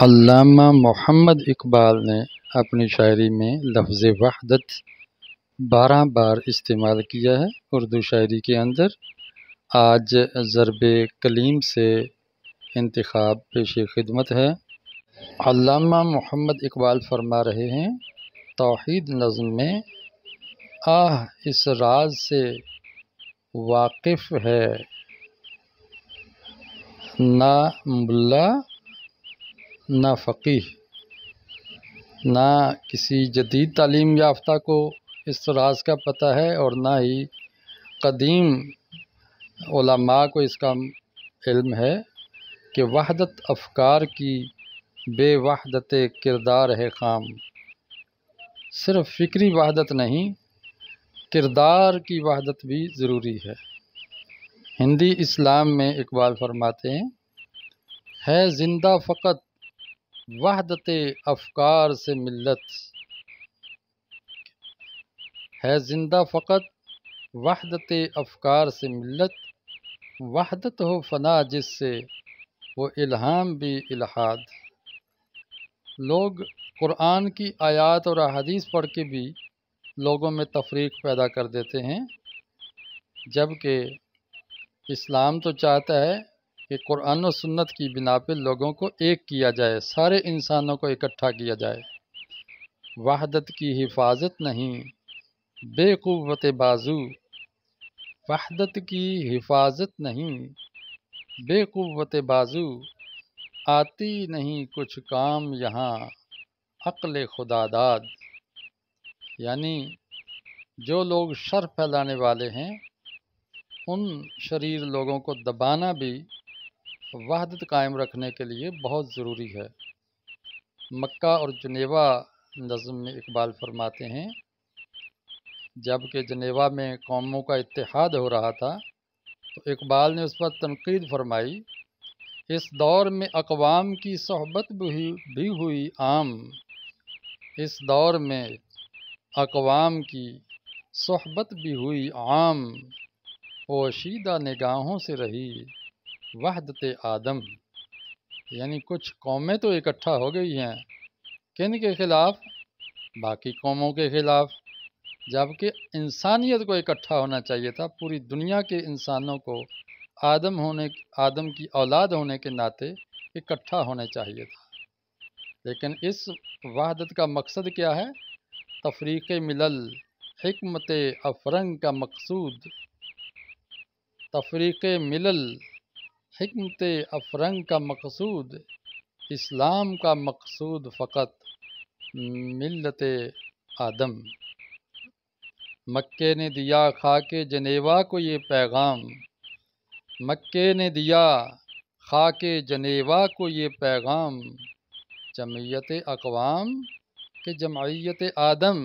अल्लामा मोहम्मद इकबाल ने अपनी शायरी में लफ्ज़ वहदत बारह बार इस्तेमाल किया है उर्दू शायरी के अंदर आज ज़रब कलीम से इंतखब पेश खिदमत है अल्लामा मोहम्मद इकबाल फरमा रहे हैं तोहद नज़म में आह इस राज से वाकिफ़ है ना मुल्ला ना फ़कीह ना किसी जदीद तालीम याफ्ता को इस राज का पता है और ना ही कदीम माँ को इसका इल्म है कि वहदत अफकार की बेवहदत किरदार है खाम सिर्फ फ़िक्री वहदत नहीं किरदार की वहदत भी ज़रूरी है हिंदी इस्लाम में इकबाल फरमाते हैं है ज़िंदा फ़कत वहदत अफकार से मिलत है जिंदा फ़कत वहदत अफकार से मिलत वहदत हो फना जिससे वो इल्हाम भी इलाहाद लोग कुरान की आयत और अदीस पढ़ के भी लोगों में तफरीक पैदा कर देते हैं जबकि इस्लाम तो चाहता है कि कुरान और सुन्नत की बिना पर लोगों को एक किया जाए सारे इंसानों को इकट्ठा किया जाए वहदत की हिफाजत नहीं बेकुवत बाजू वहदत की हिफाजत नहीं बेकुवत बाजू आती नहीं कुछ काम यहाँ अक्ल खुदादाद यानी जो लोग शर फैलाने वाले हैं उन शरीर लोगों को दबाना भी वहदत कायम रखने के लिए बहुत ज़रूरी है मक्का और जनेवा नज़म में इकबाल फरमाते हैं जबकि जनेवा में कौमों का इतिहाद हो रहा था तो इकबाल ने उस पर तनकीद फरमाई इस दौर में अकवाम की सहबत भी, भी हुई आम इस दौर में अकवाम की सहबत भी हुई आम पोशीदा निगाहों से रही वहदत आदम यानी कुछ कौमें तो इकट्ठा हो गई हैं किन के ख़िलाफ़ बाकी कौमों के ख़िलाफ़ जबकि इंसानियत को इकट्ठा होना चाहिए था पूरी दुनिया के इंसानों को आदम होने आदम की औलाद होने के नाते इकट्ठा होने चाहिए था लेकिन इस वहादत का मकसद क्या है तफरीक मिलल हमत अफरंग का मकसूद तफरीक मिलल हमत अफरंग का मकसूद इस्लाम का मकसूद फ़कत मिलत आदम मक्के ने दिया के जनेवा को ये पैगाम मक्के ने दिया के जनेवा को ये पैगाम जमयत अकवाम के जमयत आदम